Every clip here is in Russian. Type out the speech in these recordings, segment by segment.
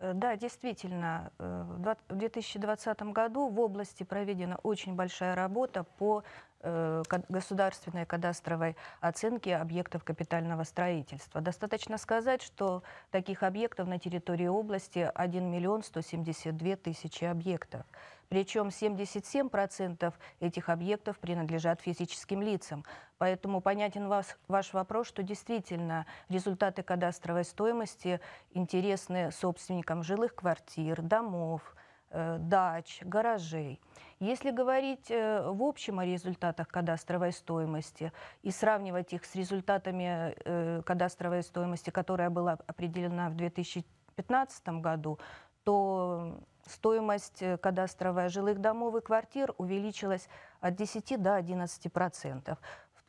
Э, да, действительно, э, в 2020 году в области проведена очень большая работа по Э, государственной кадастровой оценки объектов капитального строительства. Достаточно сказать, что таких объектов на территории области 1 миллион 172 тысячи объектов. Причем 77% этих объектов принадлежат физическим лицам. Поэтому понятен вас, ваш вопрос, что действительно результаты кадастровой стоимости интересны собственникам жилых квартир, домов, Э, дач, гаражей. Если говорить э, в общем о результатах кадастровой стоимости и сравнивать их с результатами э, кадастровой стоимости, которая была определена в 2015 году, то стоимость кадастровая жилых домов и квартир увеличилась от 10 до 11 процентов.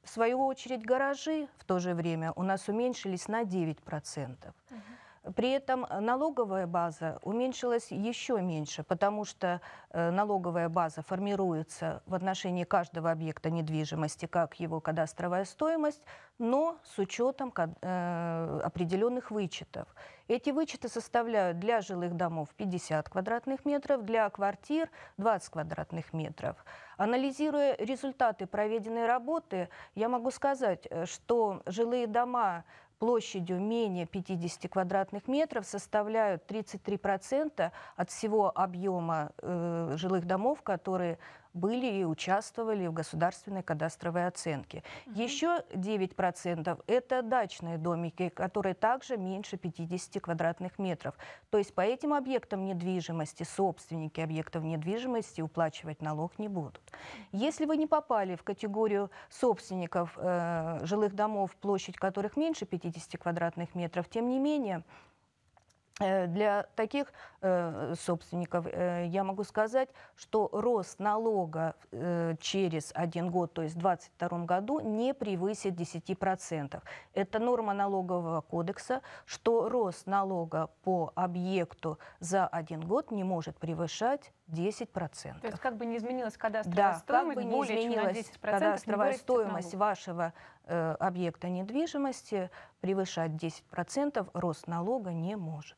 В свою очередь гаражи в то же время у нас уменьшились на 9 процентов. Угу. При этом э, налоговая база уменьшилась еще меньше, потому что э, налоговая база формируется в отношении каждого объекта недвижимости, как его кадастровая стоимость, но с учетом э, определенных вычетов. Эти вычеты составляют для жилых домов 50 квадратных метров, для квартир 20 квадратных метров. Анализируя результаты проведенной работы, я могу сказать, что жилые дома площадью менее 50 квадратных метров составляют 33% от всего объема э, жилых домов, которые были и участвовали в государственной кадастровой оценке. Угу. Еще 9% это дачные домики, которые также меньше 50 квадратных метров. То есть по этим объектам недвижимости собственники объектов недвижимости уплачивать налог не будут. Если вы не попали в категорию собственников э, жилых домов, площадь которых меньше 50 квадратных метров, тем не менее Э, для таких э, собственников э, я могу сказать, что рост налога э, через один год, то есть в 2022 году, не превысит 10%. Это норма налогового кодекса, что рост налога по объекту за один год не может превышать 10%. То есть как бы не изменилась кадастровая да, стоимость, как бы не изменилась кадастровая стоимость вашего э, объекта недвижимости, превышать 10% рост налога не может.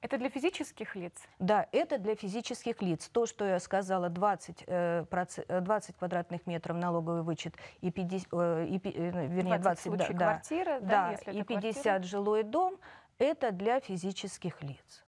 Это для физических лиц? Да, это для физических лиц. То, что я сказала, 20, 20 э, э, квадратных метров налоговый вычет и 50, э, и, вернее, 20, 20 да, квартира, да, да, если и 50 квартира. жилой дом, это для физических лиц.